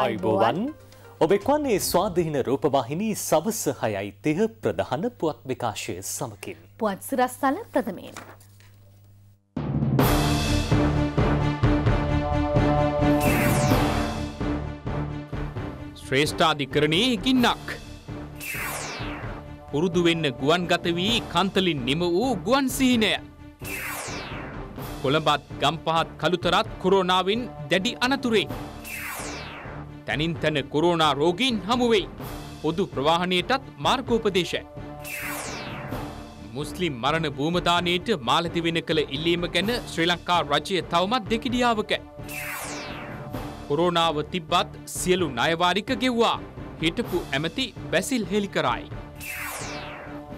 අයිබෝවන් ඔබ එක්වන්නේ ස්වාධහින රූපවාහිනී සවස හයයි තෙහ ප්‍රධාන පුවත් විකාශය සමකින්. පුවත් සිරස්සල ප්‍රථමයෙන්. ශ්‍රේෂ්ඨාධිකරණයේ ඉකින්නක්. පුරුදු වෙන්න ගුවන් ගත වී කන්තලින් නිම වූ ගුවන් සිහිනය. කොළඹත් ගම්පහත් කළුතරත් කොරෝනාවෙන් දැඩි අනතුරේ. තැනින් තැන කොරෝනා රෝගීන් හමුවෙයි. පොදු ප්‍රවාහණයටත් මාර්ගෝපදේශයි. මුස්ලිම් මරණ භූමදානයට මාලතිවෙන කළ ඉල්ලීම ගැන ශ්‍රී ලංකා රජය තවමත් දෙකිඩියාවක. කොරෝනාව තිබ්බත් සියලු නයවාරික ගෙව්වා හිටපු ඇමති බැසිල් හෙළි කරයි.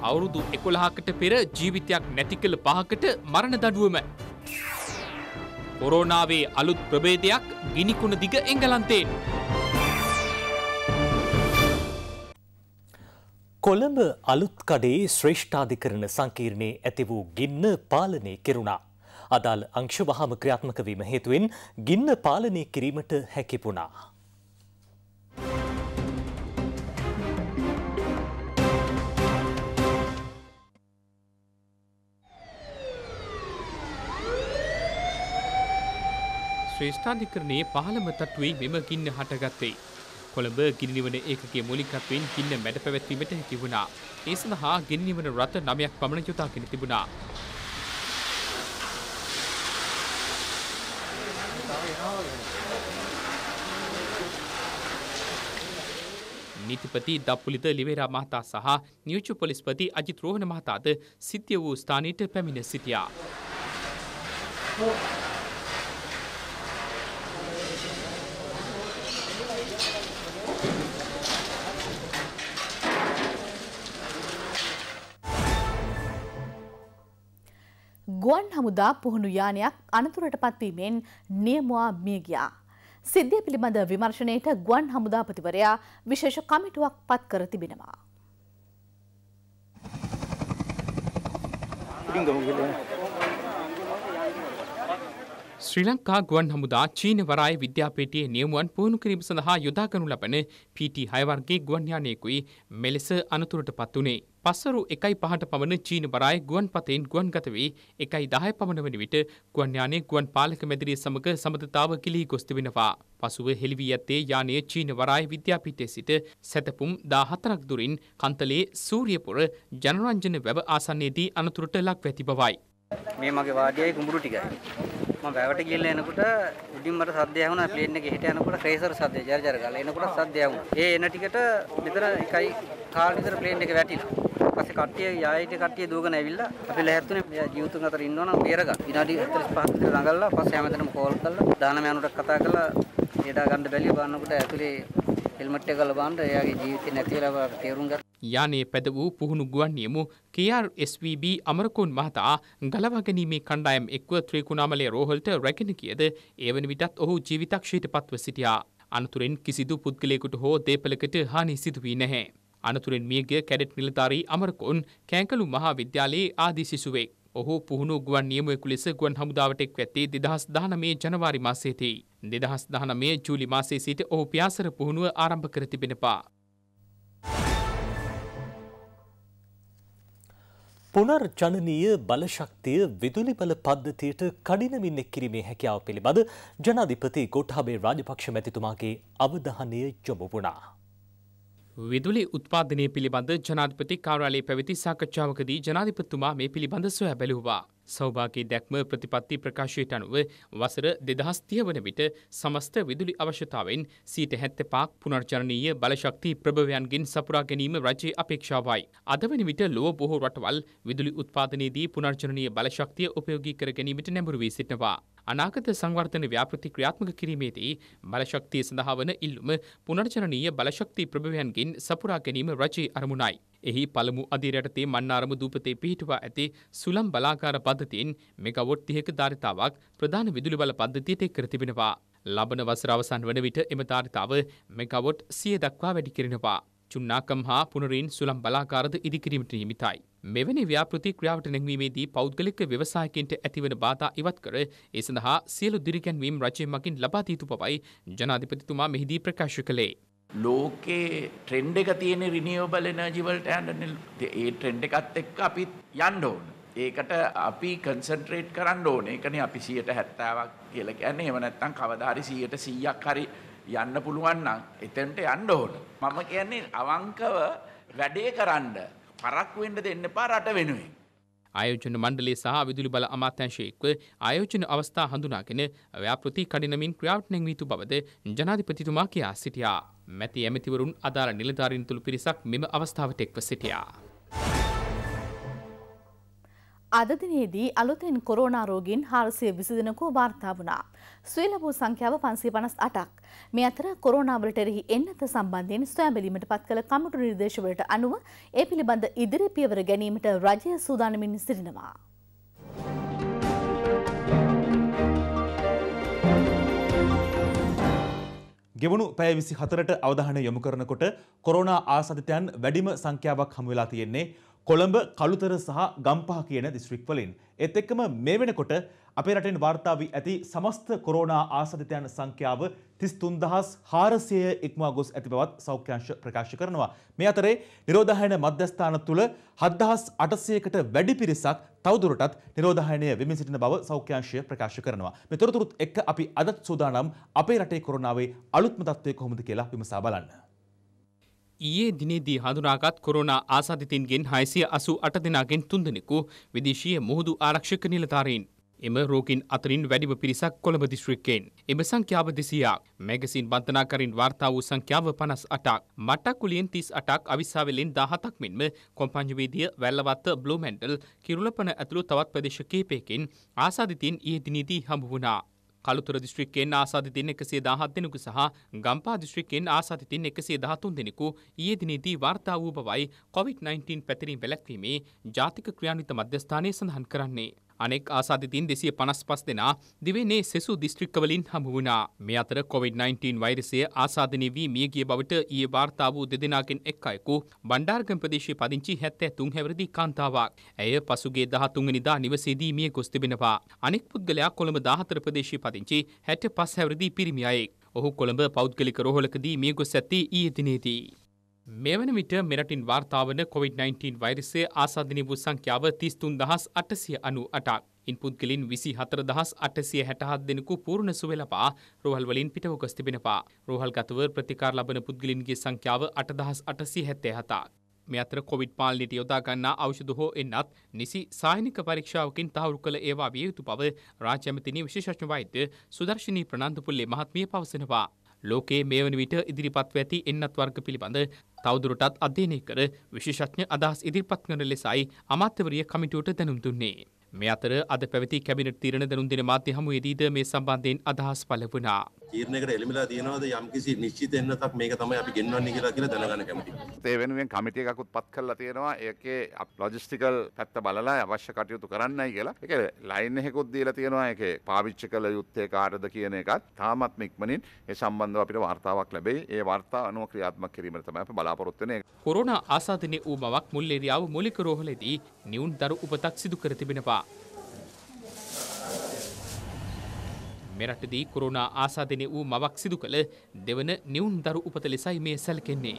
අවුරුදු එකොළහකට පෙර ජීවිතයක් නැති කළ පහකට මරණ දඩුවම. කොරෝනාවේ අලුත් ප්‍රබේදයක් ගිනිකුණ දිග එංගලන්තේෙන්. කොළඹ අලුත් කඩේ ශ්‍රේෂ්ඨාධිකරණ සංකීර්ණයේ ඇති වූ ගින්න පාලනය කෙරුණා. අදාළ අංශ වහම ක්‍රියාත්මක වීම හේතුවෙන් ගින්න පාලනය කිරීමට හැකිපුණා. ශ්‍රේෂ්ඨාධිකරණයේ පහළම තට්ටුවේ මෙම ගින්න හටගත්තේ. කොළඹ ගිනිනිවන ඒකගේ මූලිකත්වයෙන් ගින්න මැඩ පැවැත්වීමට හැකි වුණා. ඒ සඳහා ගිනිනිවන රථ නමයක් පමණ යොදාගෙන තිබුණා. නීතිපති දප්පුලිත ලිවේරා මහතා සහ නියුචු පොලිස්පති අජිත් රෝහණ මහතාද සිද්ධිය වූ ස්ථානයට පැමිණ සිටියා. Oh. ගුවන් හමුදා පුහුණු යානයක් අනතුරට පත්වීමෙන් නියමවා මියගියා. සිද්ධිය පිළිබඳ විමර්ශනයට ගුවන් හමුදාපතිවරයා විශේෂ කමිටුවක් පත් කර තිබෙනවා. ශ්‍රී ලංකා ගුවන් හමුදා චීන වරාය විද්‍යාපීඨයේ නියමුවන් පුහුණු කිරීම සඳහා යොදා ගනු ලබන PT6 වර්ගයේ ගුවන් යානයකුයි මෙලෙස අනතුරටපත් උනේ. පස්සරු එකයි පහට පමණ චීන බරාය ගුවන් පතයෙන් ගුවන් ගත වී එකයි දහය පමණ වන විට ගුවන් යානය ගුවන් පාලක මැදිරිය සමඟ සමඳතාව කිලී ගොස් තිබෙනවා. පසුව හෙළිවී ඇත්තේ යානය චීන වරාය විද්‍යාපීඨයේ සිට සැතපුම් දාහතරක් දුරින් කන්තලේ සූරියපුර ජනරංජන වැව ආසන්නයේදී අනතුරට ලක් වැති බවයි. මේ මගේ වාඩියයි කුඹුරු ටිකයි. මම වැවට ගිහලා එනකොට උඩින් මට සද්දය ඇහුණා ප්ලේන් එකේ හිට යනකොට ක්‍රේසර් සද්දය ජර ජර ගාලා එනකොට සද්දය ඇහුණා. ඒ එන ටිකට මෙතන එකයි කාර් විතර ප්ලේන් එක වැටිලා. පස්සේ කට්ටිය යායිට කට්ටිය දුවගෙන ඇවිල්ලා අපි ලැහැත්තුනේ මෙයා ජීවතුන් අතර ඉන්නවනම් බේරගන්න. විනාඩි 45ක් විතර ළඟල්ලා පස්සේ හැමදෙනම කෝල් කරලා දානම යනට කතා කරලා ඩේටා ගන්න බැලිය බලනකොට ඇතුලේ හෙල්මට් එක ගලවන්න එයාගේ ජීවිතේ නැති වෙලා තේරුම් ගත්තා. යානය පැද වූ පුහුණු ගුවන් නියමු KRSVB අමරකුන් මහතා ගලවාගැනීමේ කණ්ඩායම් එක්ව ත්‍රීකුණාමලය රෝහල්ට රැගෙන කියද ඒවන විටත් ඔහු ජීවිතක්ෂයට පත්ව සිටියා. අනතුරෙන් කිසිදු පුද්ගලයෙකුට හෝ දේපලකට හානි සිදුවී නැහැ. අනතුරෙන් මියගිය කැඩට් නිලධාරී අමරකුන් කෑංකලු මහා විද්‍යාලයේ ආදී සිසුවෙක්. ඔහු පුහුණු ගුවන් නියමයෙකු ලෙස ගුවන් හමුදාවටෙක් වැත්තේ දෙදහස් දානමේ ජනවාරි මාසේදී. දෙදහස් දානමේ ජූලි මාසේ සිට ඔහු ප්‍යාසර පුහුණුව ආරම්භ කර තිබෙනපා. පුනර්ජනනීය බලශක්තිය විදුලි බල පද්ධතියට කඩිනමින් එක් කිරීමේ හැකියාව පිළිබඳ ජනාධිපති ගොට්හබේ රාජපක්ෂ මැතිතුමාගේ අවධානය යොමු වුණා. විදුලි උත්පාදනය පිළිබඳ ජනාධිපති කාර්යාලයේ පැවති සාකච්ඡාවකදී ජනාධිපතිතුමා මේ පිළිබඳ සොයා බැලුවා. සෞභාගේ දැක්ම ප්‍රතිපත්ති ප්‍රකාශයට අනුව වසර දෙදහස්තිය වන විට සමස්ත විදුලි අවශ්‍යතාවෙන් සීට හැත්ත පාක් පුනර්ජනීය බලශක්ති ප්‍රභවයන්ගෙන් සපුරා ගැනීම රජයේ අපේක්ෂාවයි. අද වන විට ලොව බොහෝ රටවල් විදුලි උත්පාදනයේදී පුනර්ජනීය බලශක්තිය උපයෝගී කර ගැනීමට නැඹුරු වී සිටිනවා. අනාගත සංවර්ධන ව්‍යාපෘති ක්‍රියාත්මක කිරීමේදී බලශක්තිය සඳහා වන ඉල්ලුම පුනර්ජනනීය බලශක්ති ප්‍රභවයන්ගෙන් සපුරා ගැනීම රජයේ අරමුණයි. එහි පළමු අධිරයටතේ මන්නාරම දූපතේ පිහිටුවා ඇති සුළම් බලාකාර පද්ධතියෙන් මෙගවොට් තිහක ධාරිතාවක් ප්‍රධාන විදුලි බල පද්ධතියට එක් කර තිබෙනවා. ලබන වසර අවසන් වන විට එම ධාරිතාව මෙගවොට් සිය දක්වා වැඩි කරනවා. චුන්නාකම් හා පුනරින් සුළම් බලාකාරද ඉදිකිරීමට නියමිතයි. මෙවැනි ව්‍යාපෘති ක්‍රියාවට නැංවීමේදී පෞද්ගලික ව්‍යවසායකෙන්ට ඇතිවන බාධා ඉවත් කර ඒ සඳහා සියලු දිරිගැන්වීම් රජය මගින් ලබා දීතු බවයි ජනාධිපතිතුමා මෙහිදී ප්‍රකාශ කළේ. ලෝකයේ ට්‍රෙන්ඩ් එක තියෙන රිනියෝබල් එනර්ජි වලට යන්න ඒ ට්‍රෙන්ඩ් එකත් එක්ක අපි යන්න ඕන. ඒකට අපි කන්සන්ට්‍රේට් කරන්න ඕනේ. ඒකනේ අපි 170ක් කියලා කියන්නේ. එහෙම නැත්නම් කවදා හරි 100ට 100ක් හරි යන්න පුළුවන් නම් එතනට යන්න ඕන. මම කියන්නේ අවංකව වැඩේ කරන්න පරක්කු වෙන්න දෙන්න එපා රට වෙනුවෙන්. ආයෝජන මණ්ඩලය සහ විදුලි බල අමාත්‍යංශයේක්ව ආයෝජන අවස්ථා හඳුනාගෙන ව්‍යාපෘති කඩිනමින් ක්‍රියාවට නැංවීතු බවද ජනාධිපතිතුමා කියා සිටියා. මැති ඇමතිවරුන් අදාළ නිලධාරීන් තුළු පිරිසක් මෙම අවස්ථාවට එක්ව සිටියා. අද දිනේදී අලුතෙන් කොරෝනා රෝගීන් 420 දෙනෙකු වාර්තා වුණා. සුවය ලැබූ සංඛ්‍යාව 558ක්. මේ අතර කොරෝනා වලට එරෙහි එන්නත සම්බන්ධයෙන් සොයා බැලීමට පත් කළ කමිටු නිර්දේශවලට අනුව ඒ පිළිබඳ ඉදිරි පියවර ගැනීමට රජය සූදානමින් සිටිනවා. ගෙවුණු පැය විසි හතරට අවධානය යොමු කරනකොට කොරෝනා ආසධිතයන් වැඩිම සංඛ්‍යාවක් හමුවෙලා තියෙන්නේ කොළඹ කළුතර සහ ගම්පහ කියන දිස්ත්‍රික්වලින්. එත් එක්කම මේ වෙනකොට අපේ රටෙන් වාර්තා වී ඇති සමස්ත කොරෝනා ආසාදිතයන් සංඛ්‍යාව 33400 ඉක්මවා ගොස් ඇති බවත් සෞඛ්‍යාංශ ප්‍රකාශ කරනවා. මේ අතරේ නිරෝධායන මධ්‍යස්ථාන තුල 7800කට වැඩි පිරිසක් තවදුරටත් නිරෝධායනය වෙමින් සිටින බව සෞඛ්‍යාංශය ප්‍රකාශ කරනවා. මේ තොරතුරුත් එක්ක අපි අදත් සූදානම් අපේ රටේ කොරෝනාවේ අලුත්ම තත්ත්වය කොහොමද කියලා විමසා බලන්න. ඊයේ දිනේදී හඳුනාගත් කොරෝනා ආසාධිතින්ගෙන් හයසිය අසු අට දෙනාගෙන් තුන්දෙනෙකු විදේශීය මුහුදු ආරක්ෂක නිලධාරීන්. එම රෝගින් අතරින් වැඩිම පිරිසක් කොළඹ දිස්ත්‍රික්කයෙන්. එම සංඛ්‍යාව දෙසියක්. මැගසින් බන්ධනාකරින් වාර්තා වූ සංඛ්‍යාව පනස් අටක්. මට්ටක්කුලියෙන් තිස් අටක් අවිස්සාවෙලෙන් දාහතක් මෙන්ම කොම්පංජවේදිය වැල්ලවත්ත බ්ලූමැන්ඩල් කිරුලපන ඇතුළු තවත් ප්‍රදේශ කීපයකින් ආසාධිතයෙන් ඊයේ දිනේදී හමු වුණා. කළුතුර දිස්ත්‍රික්කයෙන් ආසාධිතින් එකසේ දහත් දෙනෙකු සහ ගම්පා දිස්ත්‍රික්කයෙන් ආසාධිතින් එකසේ දහතුන් දෙනෙකු ඊයේ දිනේදී වාර්තා වූ බවයි COVID-19 පැතිරීම වැළැක්වීමේ ජාතික ක්‍රියාන්විත මධ්‍යස්ථානය සඳහන් කරන්නේ. අනෙක් ආසාධිතීන් දෙසිය පනස් පස් දෙනා දිවෙන්නේ සෙසු දිස්ත්‍රික්කවලින් හමුුණා මේ අතර COොVID-19 වෛරසය ආසාධනය වී මියගිය බවට ඒ වාර්තා වූ දෙදෙනගෙන් එක් අයකු බණ්ඩාර්ගම් ප්‍රදේශය පදිංචි හැත්තෑ තුන් හැවරදි කාන්තාවක් ඇය පසුගේ දහතුන්ගනිදා නිවසේදී මිය ගොස් තිබෙනවා අනෙක් පුද්ගලයා කොළඹ දාහතර ප්‍රදේශය පදිංචි හැට පස් හැවරදි පිරිමියයෙක් ඔහු කොළඹ පෞද්ගලික රෝහලකදී මිය ගොස් ඇත්තේ ඊයේ දිනේදී මෙවන විට මෙරටින් වාර්තාාවන COොVID-19 වෛරසය ආසාධනය වූ සංඛ්‍යාව තිස්තුන් දහස් අටසිය අනු අටක්. ඉන් පුද්ගලින් විසි හතර දහස් අටසිය හැටහත් දෙනෙකු පූර්ණ සුවලපා රෝහල් වලින් පිටවකොස් තිබෙනවා. රෝහල් ගතව ප්‍රතිකාර ලබන පුද්ගලින්ගේ සංඛ්‍යාව අටදහස් අටසි හැත්තේ හතා. මෙ අතර කොවිඩ් පාලනයට යොදාගන්නා අවෂුදු හෝ එන්නත් නිසි සායනික පරීක්ෂාවකින් තහවුරු කළ ඒවා විය යුතු බව රාජ්‍යමතිනි විශේෂඥ වෛද්‍ය සුදර්ශනී ප්‍රනන්දපුල්ලේ මහත්මිය පවසනවා. ලෝකයේ මේ වන විට ඉදිරිපත්ව ඇති එන්නත් වර්ග පිළිබඳ තවදුරටත් අධ්‍යයනය කර විශේෂඥ අදහස් ඉදිරිපත් කරන ලෙසයි අමාත්‍යවරිය කමිටුවට දැනුම් දුන්නේ. මේ අතර අද පැවති කැබිනට් තීරණ දැනුම් දෙන මාධ්‍ය හමුවේදීද මේ සම්බන්ධයෙන් අදහස් පළ වුණා. තීරණයකට එළමිලා තියෙනවද යම්කිසි නිශ්චිත එන්නතක් මේක තමයි අපි ගෙන්වන්නේ කියලා කියලා දැනගන්න කැමතියි. ඒ වෙනුවෙන් කමිටිය එකකුත් පත් කරලා තියෙනවා. ඒකේ ලොජිස්ටිකල් පැත්ත බලලා අවශ්‍ය කටයුතු කරන්නයි කියලා. ඒක ලයින් එකකුත් දීලා තියෙනවා. ඒකේ පාවිච්චි කළ යුත්තේ කාටද කියන එකත් තාමත් ඉක්මනින් ඒ සම්බන්ධව අපිට වාර්තාවක් ලැබෙයි. ඒ වාර්තා අනුව ක්‍රියාත්මක කිරීමට තමයි අපි බලාපොරොත්තු වෙන්නේ. කොරෝනා ආසාදිනේ ඌ බවක් මුල්ලේරියාව මූලික රෝහලේදී නිවුන් දරු උපතක් සිදු කර තිබෙනවා. මෙරටදී කොරුණා ආසාදනය වූ මවක් සිදු කළ දෙවන නිවුන් දරු උපත ලෙසයි මේ සැලකෙන්නේ.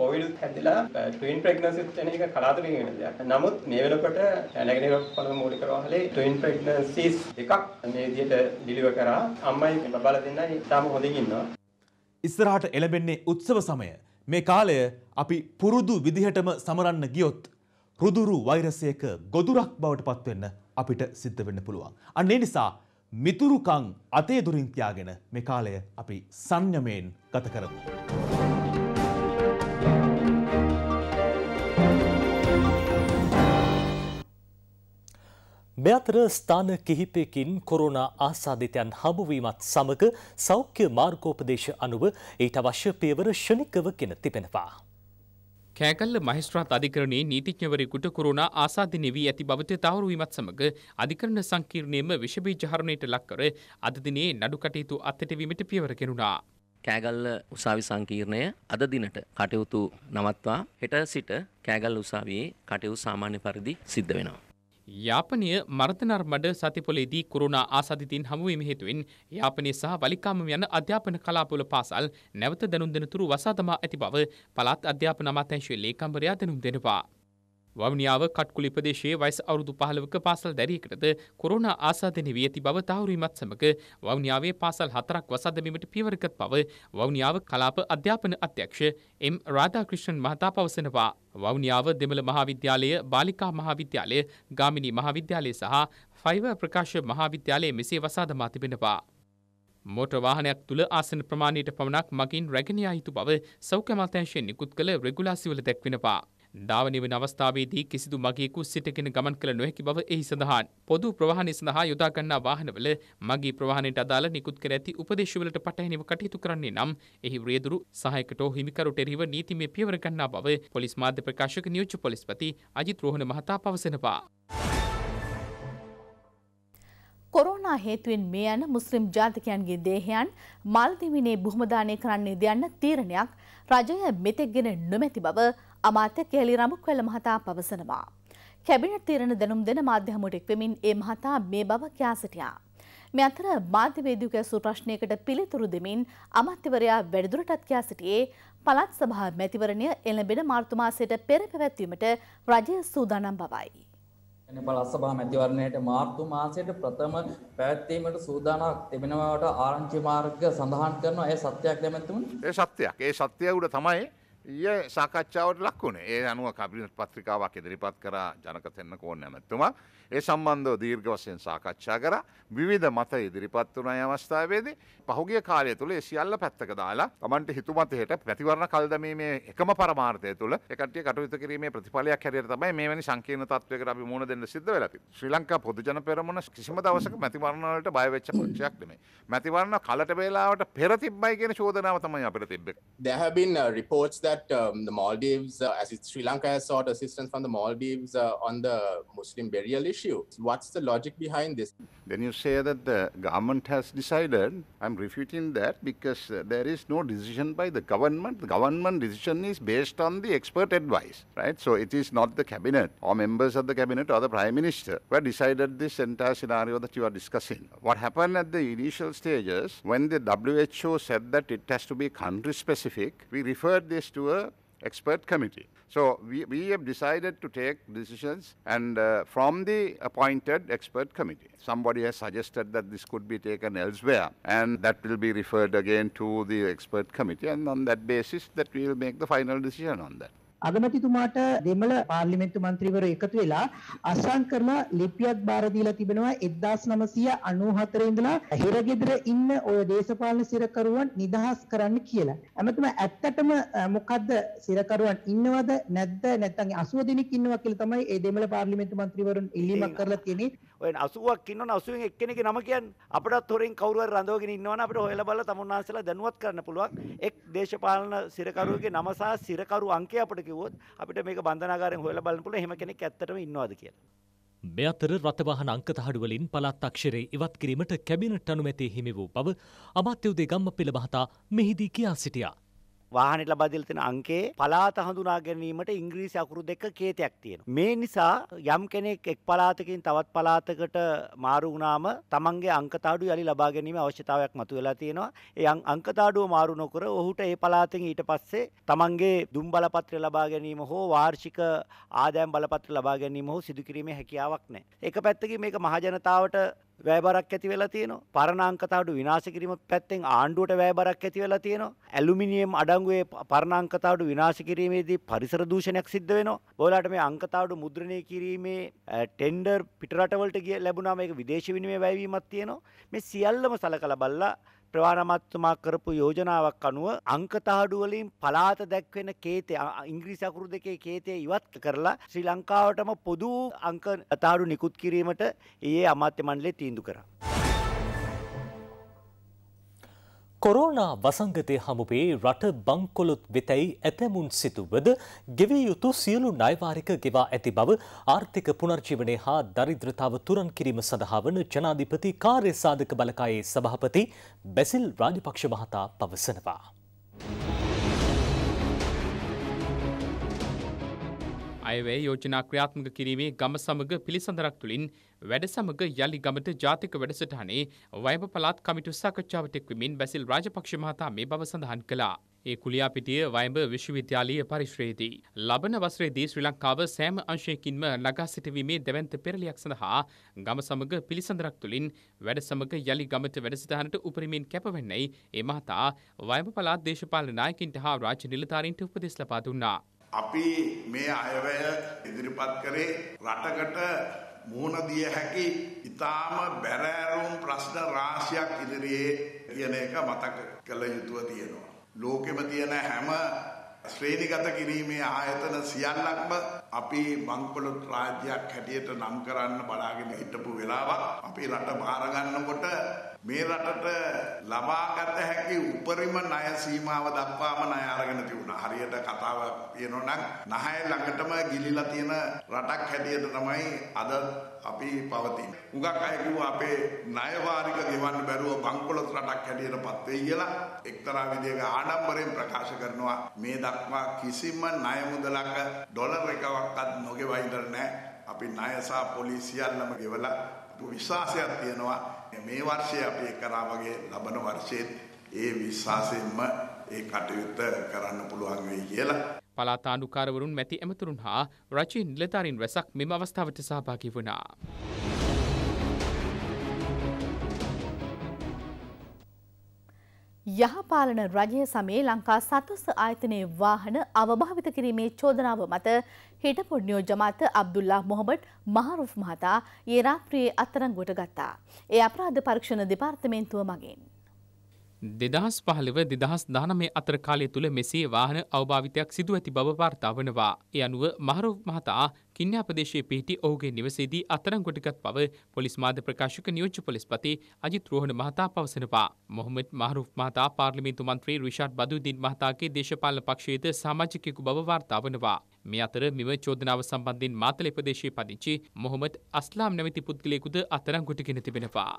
කොවිඩ් හැදිලා ට්වින් ප්‍රෙග්නන්සිත් වෙන එක කලාතුරකින් වෙන දෙයක්. නමුත් මේ වෙනකොට නැගෙනහිර පළමු මූලික රෝහලේ ට්වින් ප්‍රෙග්නන්සිස් දෙකක් මේ විදිහට ඩිලිවර් කරා. අම්මයි බබලා දෙන්නයි තාම හොඳින් ඉන්නවා. ඉස්සරහට එළඹෙන්නේ උත්සව සමය. මේ කාලය අපි පුරුදු විදිහටම සමරන්න ගියොත් රුදුරු වෛරසයක ගොදුරක් බවට පත්වෙන්න අපිට සිද්ධ වෙන්න පුළුවන්. අන්න ඒ නිසා මිතුරුකම් අතේ දුරින් තියාගෙන මේ කාලය අපි සංයමයෙන් ගත කරමු. මෙ අතර ස්ථාන කිහිපයකින් කොරුණා ආසාධිතයන් හමුවීමත් සමග සෞඛ්‍ය මාර්ගෝපදේශ අනුව ඊට අවශ්‍ය පියවර ෂණිකව කෙන තිබෙනවා. කෑගල්ල මහිස්ත්‍රාත් අධිකරණයේ නීතිඥවරයෙකුට කොරෝනා ආසාද නිවී ඇති බවත තවරුවීමත් සමඟ අධිකරණ සංකීර්ණයම විෂබීජ හරණයට ලක්කර අද දිනේ නඩු කටයුතු අත්හැටවීමට පියවර කෙරුණා. කෑගල්ල උසාවි සංකීර්ණය අද දිනට කටයුතු නවත්වා හෙට සිට කෑගල් උසාවියේ කටයුතු සාමාන්‍ය පරිදි සිද්ධ වෙනවා. යාපනය මර්තනර්මඩ සතිපොලේදී කුරුණා ආසාධිතීන් හමුවීම හේතුවෙන් යාපනය සහ වලිකාම යන අධ්‍යාපන කලාපොල පාසල් නැවත දැනුම් දෙනතුරු වසාතමා ඇති බව පළාත් අධ්‍යාපන අමාත්‍යංශයේ ලේකම්වරයා දැනුම් දෙනවා. වවනියාව කට්කුලි ප්‍රදේශයේ වයස අවුරුදු 15ක පාසල් දැරියකටද කොරෝනා ආසාදනය වී ඇති බව තහවුරුවීමත් සමග වවනියාවේ පාසල් හතරක් වසද්දමීමට පියවරකත් බව වවනියාව කලාප අධ්‍යාපන අධ්‍යක්ෂ එම් රාධාකෘෂ්ණන් මහතා පවසනවා. වවනියාව දෙමළ මහාවිද්‍යාලය, බාලිකා මහාවිද්‍යාලය, ගාමිණී මහාවිද්‍යාලය සහ ෆයිව ප්‍රකාශ මහාවිද්‍යාලයේ මෙසේ වසාදමා තිබෙනවා. මෝට වාහනයක් තුළ ආසන ප්‍රමාණයට පමණක් මගින් රැගෙනයා යුතු බව සෞඛ්‍ය මතංශයෙන් නිකුත් කළ රෙගුලාසිවල දැක්වෙනවා. ඩාවනිවන අවස්ථාවේදී කිසිදු මගියෙකු සිටගෙන ගමන් කළ නොහැකි බව එහි සඳහන්. පොදු ප්‍රවාහනය සඳහා යොදා ගන්නා වාහනවල මගී ප්‍රවාහනයට අදාළ නිකුත් කර ඇති උපදේශවලට පටහැනිව කටයුතු කරන්නේ නම් එහි ව්‍රියදුරු සහායකට හෝ හිමිකරුට එරෙහිව නීතිමය පියවර ගන්නා බව පොලිස් මාධ්‍ය ප්‍රකාශක නියෝජ්‍ය පොලිස්පති අජිත් රෝහණ මහතා පවසනවා. කොරෝනා හේතුවෙන් මේ යන මුස්ලිම් ජාතිකයන්ගේ දේහයන් මල්දිවිනේ බොහොමදානය කරන්නේ දෙයන්න තීරණයක් රජය මෙතෙක්ගෙන නොමැති බව අමාත්‍ය කෙලිරාමු කොළ මහතා පවසනවා. කැබිනට් තීරණ දැනුම් දෙන මාධ්‍ය හමුවට එක්වෙමින් ඒ මහතා මේ බව කියා සිටියා. මේ අතර මාධ්‍යවේදිකු ඇසූ ප්‍රශ්නයකට පිළිතුරු දෙමින් අමාත්‍යවරයා වැඩිදුරටත් කියා සිටියේ පළාත් සභා මැතිවරණය එළඹෙන මාර්තු මාසයට පෙර පැවැත්වීමට රජය සූදානම් බවයි. පලස්සභා මැතිවරණයට මාර්තු මාසයට ප්‍රථම පැවැත්වීමට සූදානක් තිබෙනවට ආරංචි මාර්ග සඳහන් කරනවා ඒ සත්‍යයක් දැමැත්තුම ඒ සත්‍යයක් ඒ සත්‍යය උඩ තමයි ඊය සාකච්ඡාවට ලක්වුණේ ඒ අනුව කබිනට පත්‍රිකාවක් ඉදිරිපත් කර ජනක තෙන්න කෝන් නැමැත්තුමා ඒ සම්බන්ධව දීර්ඝ වශයෙන් සාකච්ඡා කර විවිධ මත ඉදිරිපත් වුණ අවස්ථාවේදී පහුගිය කාලය තුළ සියල්ල පැත්තක දාලා තමන්ට හිතුමතයට ප්‍රතිවරණ කල්දමීමේ එකම පරමාර්ථය තුළ එකට කටයුතු කිරීමේ ප්‍රතිඵලයක් හැරියට තමයි මෙවැනි සංකීර්ණ තත්වයකට අපි මුහුණ දෙන්න සිද්ධ වෙලා තියෙන්නේ. ශ්‍රී ලංකා පොදුජන පෙරමුණ කිසිම දවසක මැතිවරණ වලට බය වෙච්ච පක්ෂයක් නෙමෙයි. මැතිවරණ කලට වේලාවට පෙර තිබ්බයි කියන චෝදනාව තමයි අපිට තිබ්බේ. There have been uh, reports that that um, the Maldives, uh, as Sri Lanka has sought assistance from the Maldives uh, on the Muslim burial issue. What's the logic behind this? Then you say that the government has decided. I'm refuting that because uh, there is no decision by the government. The government decision is based on the expert advice, right? So it is not the cabinet or members of the cabinet or the prime minister who decided this entire scenario that you are discussing. What happened at the initial stages when the WHO said that it has to be country specific, we referred this to to a expert committee. So we, we have decided to take decisions and uh, from the appointed expert committee. Somebody has suggested that this could be taken elsewhere and that will be referred again to the expert committee and on that basis that we will make the final decision on that. අගමැතිතුමාට දෙමළ පාර්ලිමේන්තු මන්ත්‍රීවරු එකතු වෙලා අසං කරලා ලිපියක් බාර දීලා තිබෙනවා 1994 ඉඳලා හිරගෙදර ඉන්න ඔය දේශපාලන සිරකරුවන් නිදහස් කරන්න කියලා. අමතම ඇත්තටම මොකද්ද සිරකරුවන් ඉන්නවද නැද්ද නැත්නම් 80 දෙනෙක් ඉන්නවා කියලා තමයි ඒ දෙමළ පාර්ලිමේන්තු මන්ත්‍රීවරුන් ඉල්ලීමක් කරලා තියෙන්නේ. ඔය 80ක් ඉන්නවනේ 80න් එක්කෙනෙක්ගේ නම කියන්නේ අපිටත් හොරෙන් කවුරු හරි රඳවගෙන ඉන්නවනේ අපිට හොයලා බලලා තමුන්නාන්සලා දැනුවත් කරන්න පුළුවන් එක් දේශපාලන සිරකරුවෙගේ නම සහ සිරකරු අංකය අපිට කිව්වොත් අපිට මේක බන්ධනාගාරයෙන් හොයලා බලන්න පුළුවන් එහෙම කෙනෙක් ඇත්තටම ඉන්නවද කියලා. මේ අතර රථවාහන අංක තහඩු වලින් පළාත් අක්ෂරේ ඉවත් කිරීමට කැබිනට් අනුමැතිය හිමි වූ බව අමාත්‍ය උදේ ගම්මපිල මහතා මෙහිදී කියා සිටියා. වාහනට ලබා දීලා තියෙන අංකයේ පළාත හඳුනා ගැනීමට ඉංග්‍රීසි අකුරු දෙක කේතයක් තියෙනවා. මේ නිසා යම් කෙනෙක් එක් පළාතකින් තවත් පළාතකට මාරු වුණාම තමන්ගේ අංක තාඩු යලි ලබා ගැනීම අවශ්‍යතාවයක් මතුවලා තියෙනවා. ඒ අංක තාඩුව මාරු නොකර ඔහුට ඒ පළාතෙන් ඊට පස්සේ තමන්ගේ දුම් බලපත්‍රය ලබා ගැනීම හෝ වාර්ෂික ආදායම් බලපත්‍ර ලබා ගැනීම හෝ සිදු කිරීමේ හැකියාවක් නැහැ. එක පැත්තකින් මේක මහජනතාවට වැෑබරක් ඇති වෙලා තියෙන පරණංකතාවට විනාශ කිරීම පැත්තෙන් ආණ්ඩුවට වැෑබරක් ඇති වෙලා තියෙන ඇලුමිනියම් අඩංගුවේ පරණංකතාවට විනාශ කිරීමේදී පරිසර දූෂණයක් සිද්ධ වෙනවා ඔයාලට මේ අංකතාවට මුද්‍රණය කිරීමේ ටෙන්ඩර් පිටරටවලට ගිය ලැබුණාම ඒක විදේශ විනිමය වැයවීමක් තියෙනවා මේ සියල්ලම සලකලා බලලා ප්‍රවාණමත්තුමා කරපු යෝජනාවක් අනුව අංකතාඩු වලින් පලාත දැක්වෙන කේතය ඉංග්‍රීසි අකුරු දෙකේ කේතය ඉවත් කරලා ශ්‍රී ලංකාවටම පොදු අංක තාඩු නිකුත් කිරීමට ඒ අමාත්‍ය මණ්ඩලය තීන්දුව කරා. කොරෝනා වසංගතය හමුවේ රට බංකොලොත් වෙතැයි ඇතැමුන් සිතුවද ගෙවිය යුතු සියලු නයවාරික ගෙවා ඇති බව ආර්ථික පුනර්ජීවනය හා දරිද්‍රතාව තුරන් කිරීම සඳහා වන ජනාධිපති කාර්ය සාධක බලකායේ සභාපති බැසිල් රාජපක්ෂ මහතා පවසනවා. අයවැය යෝජනා ක්‍රියාත්මක කිරීමේ ගම සමග පිළිසඳරක් තුළින් වැඩ සමග යළි ගමට ජාතික වැඩසටහනේ වයඹ පළාත් කමිටු සාකච්ඡාවට එක්වමින් බැසිල් රාජපක්ෂ මහතා මේ බව සඳහන් කළා. ඒ කුලියාපිටිය වයඹ විශ්වවිද්‍යාලීය පරිශ්‍රයේදී. ලබන වසරේදී ශ්‍රී ලංකාව සෑම අංශයකින්ම නගා සිටවීමේ දැවන්ත පෙරලියක් සඳහා ගම සමග පිළිසඳරක් තුළින් වැඩ සමග යළි ගමට වැඩසටහනට උපරිමෙන් කැපවෙන්නයි ඒ මහතා වයඹ පළාත් දේශපාලන නායකින්ට හා රාජ්‍ය නිලධාරීන්ට උපදෙස් ලබා දුන්නා. අපි මේ අයවැය ඉදිරිපත් කරේ රටකට මුහුණ දිය හැකි ඊටාම බැරෑරුම් ප්‍රශ්න රාශියක් ඉදිරියේ කියන එක මතක කළ යුතුව තියෙනවා. ලෝකෙම තියෙන හැම ශ්‍රේණිගත කිරීමේ ආයතන සියල්ලක්ම අපේ බංකොලොත් රාජ්‍යයක් හැටියට නම් කරන්න බලාගෙන හිටපු වෙලාවක් අපේ රට බාර ගන්නකොට මේ රටට ලබාගත හැකි උපරිම ණය සීමාව දක්වාම ණය අරගෙන තිබුණා. හරියට කතාව කියනොනම් නහය ළඟටම ගිලිලා තියෙන රටක් හැටියට තමයි අද අපි පවතින්නේ. උගක් අය කිව්වා අපේ ණය වාරික ගෙවන්න බැරුව බංකොලොත් රටක් හැටියට පත් වෙයි කියලා එක්තරා විදිහක ආඩම්බරයෙන් ප්‍රකාශ කරනවා. මේ දක්වා කිසිම ණය මුදලක ඩොලර් එකක් පැයකවත් නොගෙවා ඉඳලා නැහැ. අපි ණය සහ පොලිසියල්ලම ගෙවලා විශ්වාසයක් තියෙනවා මේ වර්ෂයේ අපි කරා වගේ ලබන වර්ෂයේත් ඒ විශ්වාසයෙන්ම ඒ කටයුත්ත කරන්න පුළුවන් වෙයි කියලා. පළාත් ආණ්ඩුකාරවරුන් මැති ඇමතුරුන් හා රජයේ නිලධාරීන් රැසක් මෙම අවස්ථාවට සහභාගී වුණා. යහපාලන රජය සමයේ ලංකා සතුස ආයතනයේ වාහන අවභාවිත කිරීමේ චෝදනාව මත හිටපු නියෝජ්‍යමත අබ්දුල්ලා මොහොමඩ් මහරුෆ් මහතා ඒ රාත්‍රියේ අත්අඩංගුවට ගත්තා. ඒ අපරාධ පරීක්ෂණ දෙපාර්තමේන්තුව මගින් දෙදහස් පහළව දෙදහස් දානමය අතර කාලය තුළ මෙසේ වාහන අවභාවිතයක් සිදු ඇති බව වාර්තා වනවා. එය අනුව මහරෝ මහතා කින්්‍යා ප්‍රදේශයේ පිහිටි ඔහුගේ නිවසේදී අත්අඩංගුවටගත් බව පොලිස් මාධ්‍ය ප්‍රකාශක නියෝජ්‍ය පොලිස්පති අජිත් රෝහණ මහතා පවසනවා. මොහොමඩ් මහරූෆ් මහතා පාර්ලිමේන්තු මන්ත්‍රී රිෂාඩ් බදුදීන් මහතාගේ දේශපාලන පක්ෂයේද සමාජිකයෙකු බව වාර්තා වනවා. මේ අතර මෙම චෝදනාව සම්බන්ධයෙන් මාතලේ ප්‍රදේශයේ පදිංචි මොහොමඩ් අස්ලාම් නැමැති පුද්ගලයෙකුද අත්අඩංගුවට ගෙන තිබෙනවා.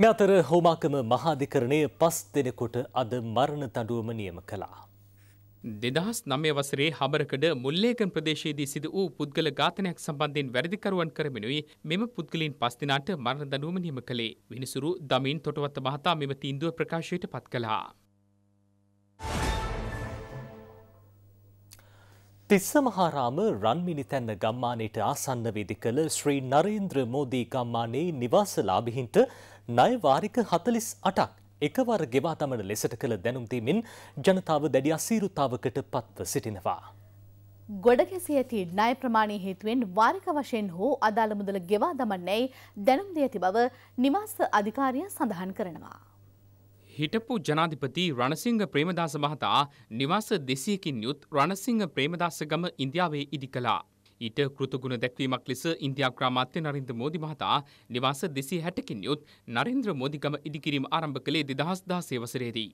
මෙ අතර හෝමාකම මහාධිකරණය පස් දෙනෙකොට අද මරණ තඩුවම නියම කළා. දෙදහස් නමය වසරේ හබරකඩ මුල්ලේකන් ප්‍රදේශයේදී සිද වූ පුද්ගල ඝාතනයක් සම්බන්ධයෙන් වැරදිකරුවන් කරමෙනුයි මෙම පුද්ගලින් පස් දිනාට මරණ දඩුවම නියම කළේ. විනිසුරු දමින් තොටවත්ත මහතා මෙම තීන්දුව ප්‍රකාශයට පත් කළා. තිස්ස මහාරාම රන්මිනිතැන්න ගම්මානයට ආසන්න වෙදි කළ ශ්‍රී නරේන්ද්‍ර මෝදී ගම්මානයේ නිවාසලාභිහින්ට ණය වාරික 48ක් එකවර ගෙවා දමන ලෙසට කළ දැනුම් දීමින් ජනතාව දැඩි අසීරුතාවකට පත්ව සිටිනවා. ගොඩගැසී ඇති ණය ප්‍රමාණය හේතුවෙන් වාරික වශයෙන් හෝ අදාළ මුදල ගෙවා දමන්නැයි දැනුම් දී ඇති බව නිවාස අධිකාරිය සඳහන් කරනවා. හිටපු ජනාධිපති රණසිංහ ප්‍රේමදාස මහතා නිවාස දෙසියකින් යුත් රණසිංහ ප්‍රේමදාස ගම ඉන්දියාවේ ඉදි කළා. ඊට කෘතගුණ දැක්වීමක් ලෙස ඉන්දියා ග්‍රාමාත්‍ය නරින්ද්‍ර මෝදි මහතා නිවාස දෙසී හැටකින් යුත් නරින්ද්‍ර මෝදි ගම ඉදිකිරීම ආරම්භ කළේ දෙදහස් දාසේ වසරේදී.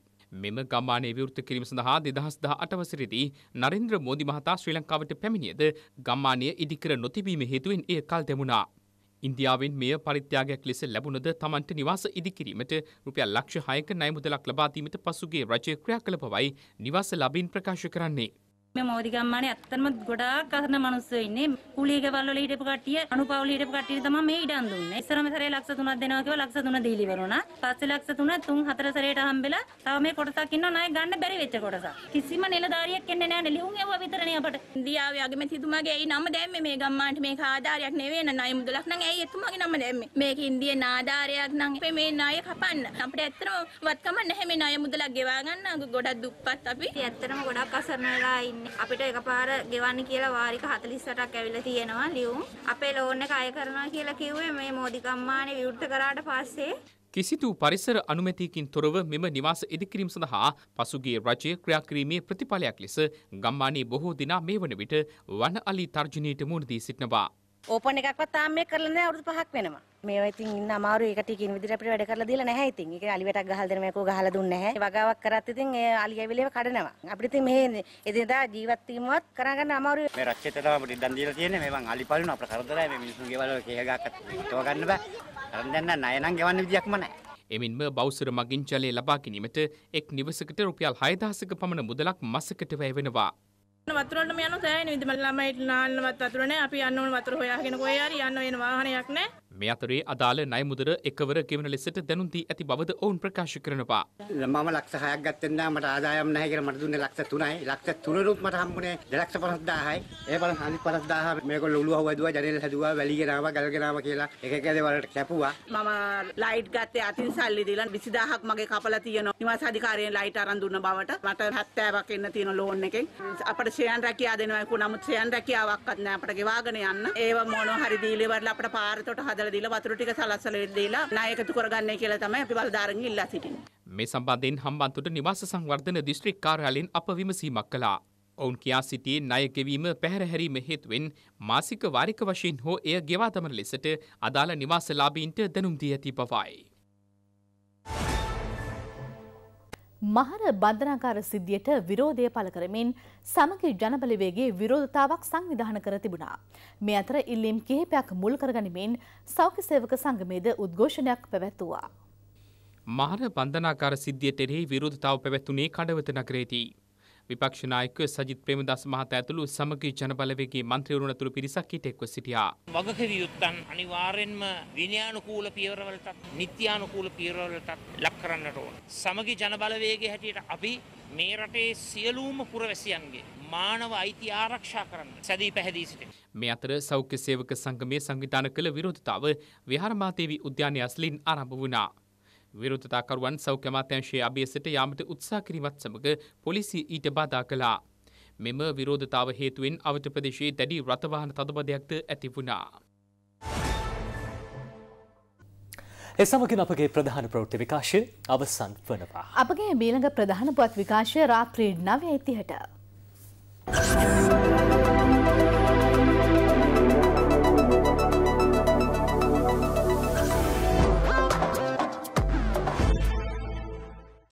මෙම ගම්මානය විවෘත කිරීම සඳහා දෙදහස් දහ අට වසරේදී නරින්ද්‍ර මෝදි මහතා ශ්‍රී ලංකාවට පැමිණියද ගම්මානය ඉදිකර නොතිබීම හේතුවෙන් එය කල් දැමුණා. ඉන්දියාවෙන් මෙය පරිත්‍යාගයක් ලෙස ලැබුණද තමන්ට නිවාස ඉදිකිරීමට රුපියල් ලක්ෂ හයක නයමුදලක් ලබාදීමට පසුගේ රජය ක්‍රියා කළ බවයි නිවාස ලබින් ප්‍රකාශ කරන්නේ. මේ මෝදි ගම්මානේ ඇත්තම ගොඩාක් අහන මිනිස්සු ඉන්නේ. කුලිය ගෙවල් වල හිටපු කට්ටිය, අනුපවුල හිටපු කට්ටිය තමයි මේ ඉඩම් දුන්නේ. ඉස්සරම සැරේ ලක්ෂ 3ක් දෙනවා කියලා ලක්ෂ 3 දීලි වරුණා. පස්සේ ලක්ෂ 3 තුන් හතර සැරේට හම්බෙලා තව මේ කොටසක් ඉන්නවා ණය ගන්න බැරි වෙච්ච කොටසක්. කිසිම නිලධාරියෙක් එන්නේ නැහැ නෙලිහුන් යවුවා විතරනේ අපට. ඉන්දියාවේ අගමැති එතුමාගේ ඇයි නම දැම්මේ මේ ගම්මානට මේක ආධාරයක් නෙවෙයි ණය මුදලක් නම් ඇයි එතුමාගේ නම දැම්මේ? මේක ඉන්දියන් ආධාරයක් නම් අපේ මේ ණය කපන්න. අපිට ඇත්තම වත්කම නැහැ මේ ණය මුදලක් ගෙවා ගන්න. ගොඩක් දුප්පත් අපි. ඇත්තටම ගොඩක් අසරණ වෙලා ඉන්නේ. අපිට එකපාර ගෙවන්න කියලා වාරික 48ක් ඇවිල්ලා තියෙනවා ලියුම්. අපේ ලෝන් එක අය කරනවා කියලා කිව්වේ මේ මෝදි කම්මානේ විවෘත කරාට පස්සේ කිසිදු පරිසර අනුමැතියකින් තොරව මෙම නිවාස ඉදිකිරීම සඳහා පසුගිය රජය ක්‍රියාකිරීමේ ප්‍රතිඵලයක් ලෙස ගම්මානයේ බොහෝ දෙනා මේ වන විට වන අලි තර්ජනයට මුහුණ දී සිටිනවා. ඕපන් එකක්වත් තාම මේ කරලා නැහැ අවුරුදු පහක් වෙනවා. මේවා ඉතින් ඉන්න අමාරු ඒකට කියන විදිහට අපිට වැඩ කරලා දීලා නැහැ ඉතින්. ඒක අලිවැටක් ගහලා දෙන මේකෝ ගහලා දුන්නේ නැහැ. වගාවක් කරත් ඉතින් ඒ අලි ඇවිලේව කඩනවා. අපිට ඉතින් මේ එදිනදා ජීවත් වීමවත් කරගන්න අමාරුයි. මේ රක්ෂිත තමයි අපිට ඉඳන් දීලා තියෙන්නේ. මේ මං අලි පලුන අපේ කරදරයි මේ මිනිස්සු ගෙවල් වල කේහ ගහකට හිටව ගන්න බෑ. අරන් දැන් ණය නම් ගෙවන්න විදියක්ම නැහැ. එමින්ම බෞසර මගින් ජලය ලබා ගැනීමට එක් නිවසකට රුපියල් 6000ක පමණ මුදලක් මාසකට වැය වෙනවා. වතුරට යන සෑහෙන විදිහට ළමයිට නාන්න වතුර නැහැ. අපි යන්න ඕන වතුර හොයාගෙන කොහේ හරි යන්න වෙන වාහනයක් නැහැ. මේ අතරේ අදාළ ණය මුදල එකවර ගෙවන ලෙසට දැනුම් දී ඇති බවද ඔවුන් ප්‍රකාශ කරනවා. මම ලක්ෂ 6ක් ගත්තේ නැහැ මට ආදායම් නැහැ කියලා මට දුන්නේ ලක්ෂ 3යි. ලක්ෂ 3නුත් මට හම්බුනේ 250000යි. ඒ බලන්න අනිත් 50000 මේගොල්ලෝ ඔළුව හවදුවා ජනේල් හැදුවා වැලිගෙන ආවා ගල්ගෙන ආවා කියලා එක එක දේවල්ට කැපුවා. මම ලයිට් ගත්තේ අතින් සල්ලි දීලා 20000ක් මගේ කපලා තියෙනවා. නිවාස අධිකාරියෙන් ලයිට් අරන් දුන්න බවට මට 70ක් එන්න තියෙන ලෝන් එකෙන් අපිට ෂෙයන් රැකියාව දෙනවා. නමුත් ෂෙයන් රැකියාවක්වත් නැහැ අපිට ගෙවාගෙන යන්න. ඒව මොනවා හරි දීලා ඉවරලා අපිට පාරතොට හදලා දාලා දීලා වතුර ටික සලස්සල දීලා ණය එකතු කරගන්නයි කියලා තමයි අපි බලධාරීන් ඉල්ලා සිටින්නේ. මේ සම්බන්ධයෙන් හම්බන්තොට නිවාස සංවර්ධන දිස්ත්‍රික් කාර්යාලයෙන් අප විමසීමක් කළා. ඔවුන් කියා සිටියේ ණය ගෙවීම පැහැරහැරීම හේතුවෙන් මාසික වාරික වශයෙන් හෝ එය ගෙවා දමන ලෙසට අදාළ නිවාසලාභීන්ට දැනුම් දී ඇති බවයි. මහර බන්ධනාකාර සිද්ධියට විරෝධය පළ කරමින් සමගි ජනබලවේගේ විරෝධතාවක් සංවිධාන කර තිබුණා. මේ අතර ඉල්ලීම් කිහිපයක් මුල් කරගනිමින් සෞඛ්‍ය සේවක සංගමේද උද්ඝෝෂණයක් පැවැත්තුවා. මහර බන්ධනාකාර සිද්ධියට එරෙහි විරෝධතාව පැවැත්තුනේ කඩවත නගරේදී. විපක්ෂ නායක සජිත් ප්‍රේමදාස මහතා ඇතුළු සමගි ජනබලවේගයේ മന്ത്രിවරුන් ඇතුළු පිරිසක් ඊට එක්ව සිටියා. වගකීම් යුත්තන් අනිවාර්යෙන්ම විනයානුකූල පියවරවලටත් නිත්‍යානුකූල පියවරවලටත් ලක් කරන්නට ඕන. සමගි ජනබලවේගයේ හැටියට අපි මේ රටේ සියලුම පුරවැසියන්ගේ මානව අයිති ආරක්ෂා කරන්න සැදී පැහැදී සිටින. මේ අතර සෞඛ්‍ය සේවක සංගමයේ සංවිධාන කළ විරෝධතාව විහාර මාතේවි උද්‍යානයේ අස්ලින් ආරම්භ වුණා. විරෝධතාකරුවන් සෞඛ්‍ය අමාත්‍යාංශයේ අභියසට යාමට උත්සාහ කිරීමත් සමග පොලිසිය ඊට බාධා කළා. මෙම විරෝධතාව හේතුවෙන් අවට ප්‍රදේශයේ දැඩි රථවාහන තදබදයක්ද ඇති වුණා. එසමගින් අපගේ ප්‍රධාන ප්‍රවෘත්ති විකාශය අවසන් වනවා. අපගේ මීළඟ ප්‍රධාන පුවත් විකාශය රාත්‍රී 9:30ට.